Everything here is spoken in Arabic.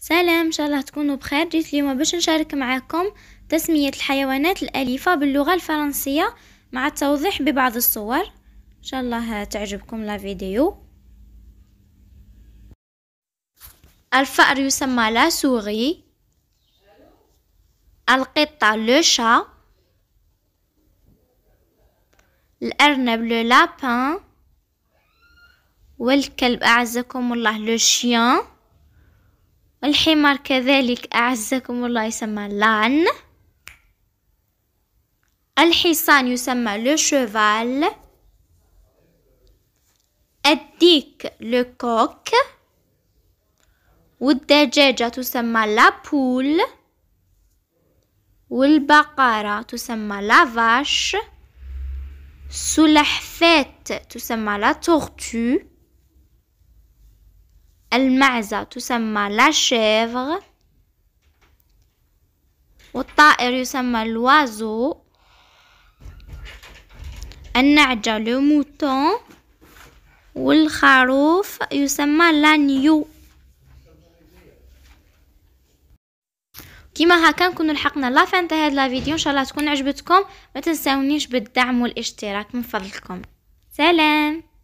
سلام ان شاء الله تكونوا بخير جيت اليوم باش نشارك معكم تسمية الحيوانات الأليفة باللغة الفرنسية مع التوضيح ببعض الصور ان شاء الله تعجبكم لا فيديو الفأر يسمى لا سوغي القطة لو شا الأرنب لو لابان والكلب أعزكم الله لو شيان والحمار كذلك أعزكم الله يسمى لان الحصان يسمى لو شوفال الديك لو كوك والدجاجة تسمى لابول والبقرة تسمى لافاش السلحفاة تسمى لا تورتو المعزة تسمى لا شيفغ والطائر يسمى الوازو النعجة لو والخروف يسمى لانيو كيما هكا نكونو لحقنا لا فان تاع هاد لا فيديو ان شاء الله تكون عجبتكم ما تنساونيش بالدعم والاشتراك من فضلكم سلام